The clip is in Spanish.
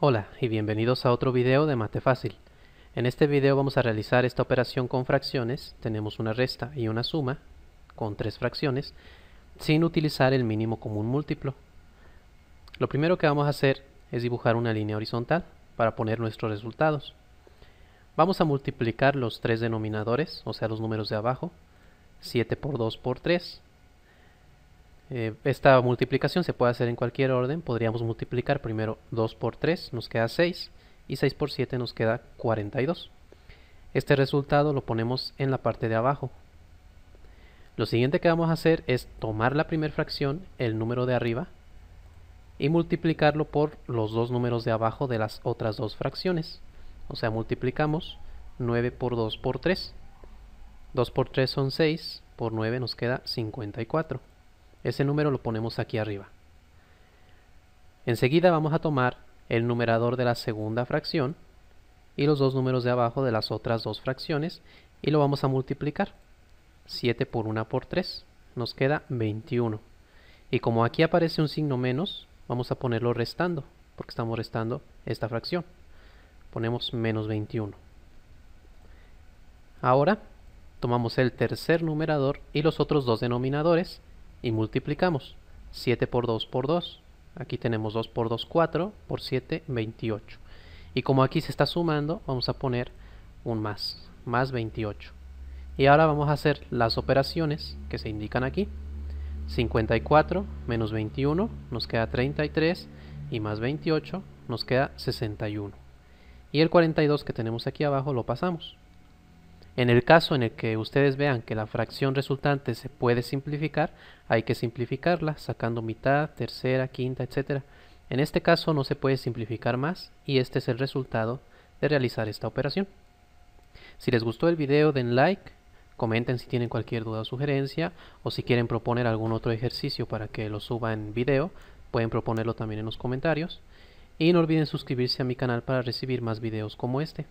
Hola y bienvenidos a otro video de Mate Fácil. En este video vamos a realizar esta operación con fracciones. Tenemos una resta y una suma con tres fracciones sin utilizar el mínimo común múltiplo. Lo primero que vamos a hacer es dibujar una línea horizontal para poner nuestros resultados. Vamos a multiplicar los tres denominadores, o sea los números de abajo, 7 por 2 por 3, eh, esta multiplicación se puede hacer en cualquier orden. Podríamos multiplicar primero 2 por 3, nos queda 6, y 6 por 7 nos queda 42. Este resultado lo ponemos en la parte de abajo. Lo siguiente que vamos a hacer es tomar la primera fracción, el número de arriba, y multiplicarlo por los dos números de abajo de las otras dos fracciones. O sea, multiplicamos 9 por 2 por 3. 2 por 3 son 6, por 9 nos queda 54. Ese número lo ponemos aquí arriba. Enseguida vamos a tomar el numerador de la segunda fracción y los dos números de abajo de las otras dos fracciones y lo vamos a multiplicar. 7 por 1 por 3 nos queda 21. Y como aquí aparece un signo menos, vamos a ponerlo restando, porque estamos restando esta fracción. Ponemos menos 21. Ahora tomamos el tercer numerador y los otros dos denominadores y multiplicamos. 7 por 2 por 2. Aquí tenemos 2 por 2, 4, por 7, 28. Y como aquí se está sumando, vamos a poner un más, más 28. Y ahora vamos a hacer las operaciones que se indican aquí. 54 menos 21 nos queda 33 y más 28 nos queda 61. Y el 42 que tenemos aquí abajo lo pasamos. En el caso en el que ustedes vean que la fracción resultante se puede simplificar, hay que simplificarla sacando mitad, tercera, quinta, etc. En este caso no se puede simplificar más y este es el resultado de realizar esta operación. Si les gustó el video den like, comenten si tienen cualquier duda o sugerencia o si quieren proponer algún otro ejercicio para que lo suba en video, pueden proponerlo también en los comentarios. Y no olviden suscribirse a mi canal para recibir más videos como este.